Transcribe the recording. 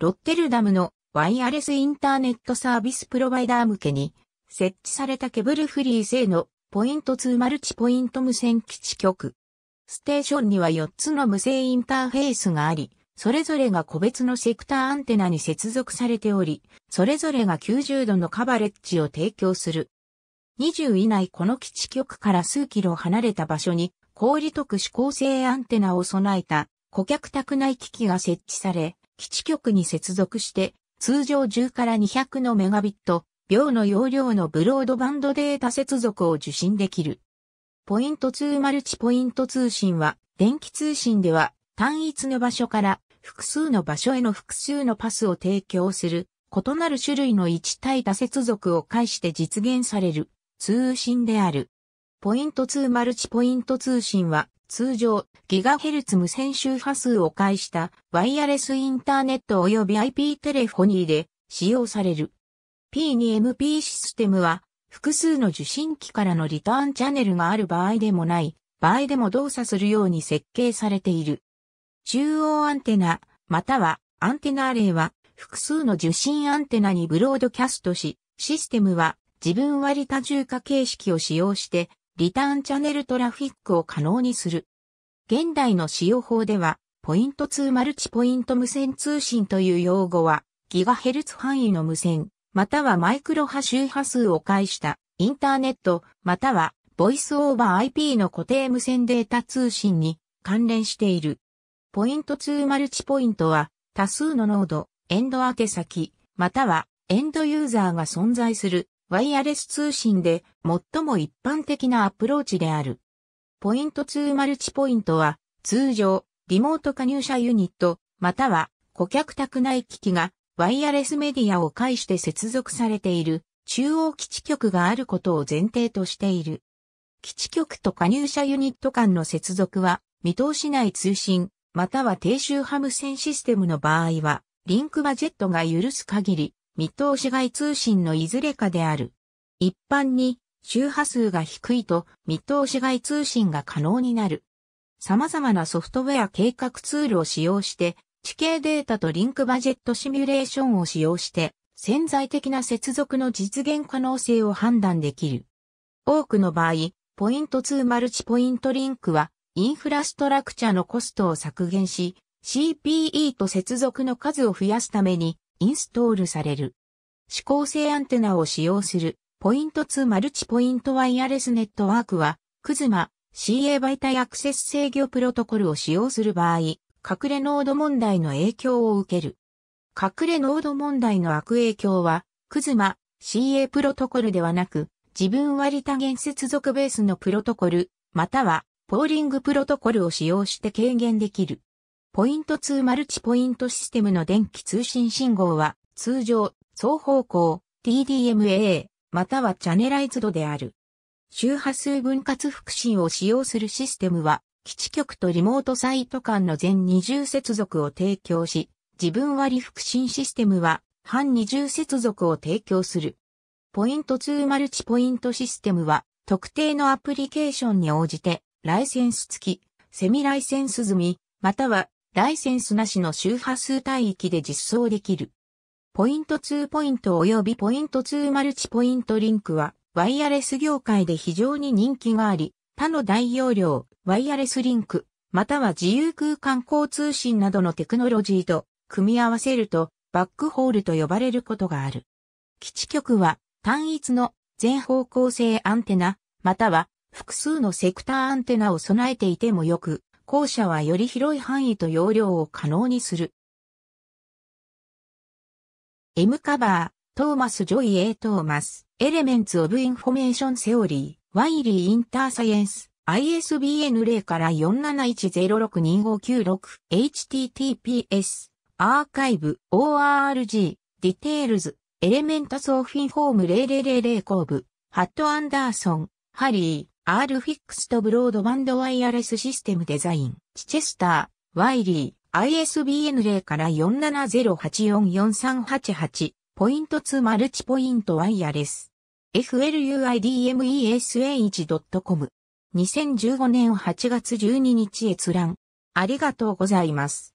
ロッテルダムのワイヤレスインターネットサービスプロバイダー向けに設置されたケブルフリー製のポイント2マルチポイント無線基地局。ステーションには4つの無線インターフェースがあり、それぞれが個別のセクターアンテナに接続されており、それぞれが90度のカバレッジを提供する。20以内この基地局から数キロ離れた場所に、高利得指向性アンテナを備えた顧客宅内機器が設置され、基地局に接続して、通常10から200のメガビット、秒の容量のブロードバンドデータ接続を受信できる。ポイント2マルチポイント通信は、電気通信では単一の場所から複数の場所への複数のパスを提供する、異なる種類の1対多接続を介して実現される通信である。ポイント2マルチポイント通信は通常、ギガヘルツ無線周波数を介したワイヤレスインターネット及び IP テレフォニーで使用される。P2MP システムは複数の受信機からのリターンチャンネルがある場合でもない場合でも動作するように設計されている。中央アンテナ、またはアンテナアレイは複数の受信アンテナにブロードキャストし、システムは自分割多重化形式を使用してリターンチャネルトラフィックを可能にする。現代の使用法では、ポイント2マルチポイント無線通信という用語は、ギガヘルツ範囲の無線、またはマイクロ波周波数を介したインターネット、またはボイスオーバー IP の固定無線データ通信に関連している。ポイント2マルチポイントは多数のノード、エンド宛先、またはエンドユーザーが存在するワイヤレス通信で最も一般的なアプローチである。ポイント2マルチポイントは通常リモート加入者ユニットまたは顧客宅内機器がワイヤレスメディアを介して接続されている中央基地局があることを前提としている。基地局と加入者ユニット間の接続は見通しない通信または低周波無線システムの場合はリンクバジェットが許す限り見通し外通信のいずれかである。一般に周波数が低いと見通し外通信が可能になる。様々なソフトウェア計画ツールを使用して、地形データとリンクバジェットシミュレーションを使用して、潜在的な接続の実現可能性を判断できる。多くの場合、ポイント2マルチポイントリンクは、インフラストラクチャのコストを削減し、CPE と接続の数を増やすために、インストールされる。指向性アンテナを使用するポイント2マルチポイントワイヤレスネットワークは、クズマ CA 媒体アクセス制御プロトコルを使用する場合、隠れノード問題の影響を受ける。隠れノード問題の悪影響は、クズマ CA プロトコルではなく、自分割多元接続ベースのプロトコル、または、ポーリングプロトコルを使用して軽減できる。ポイント2マルチポイントシステムの電気通信信号は、通常、双方向、TDMA、またはチャネライズドである。周波数分割腹信を使用するシステムは、基地局とリモートサイト間の全20接続を提供し、自分割腹信システムは、半20接続を提供する。ポイント2マルチポイントシステムは、特定のアプリケーションに応じて、ライセンス付き、セミライセンス済み、またはライセンスなしの周波数帯域で実装できる。ポイント2ポイント及びポイント2マルチポイントリンクは、ワイヤレス業界で非常に人気があり、他の大容量、ワイヤレスリンク、または自由空間交通信などのテクノロジーと組み合わせると、バックホールと呼ばれることがある。基地局は単一の全方向性アンテナ、または複数のセクターアンテナを備えていてもよく、校舎はより広い範囲と容量を可能にする。M カバー、トーマス・ジョイ・ A・ トーマス、エレメンツ・オブ・インフォメーション・セオリー、ワイリー・インター・サイエンス、ISBN 0から47106259 https アーカイブ org ディテールズエレメンタスオフィンフォーム0000公部ハットアンダーソンハリー R フィックスとブロードバンドワイヤレスシステムデザイン、チチェスター、ワイリー、ISBN 0から4 7 0 8 4 4 3 8 8ポイント2マルチポイントワイヤレス。fluidmesa1.com。2015年8月12日閲覧。ありがとうございます。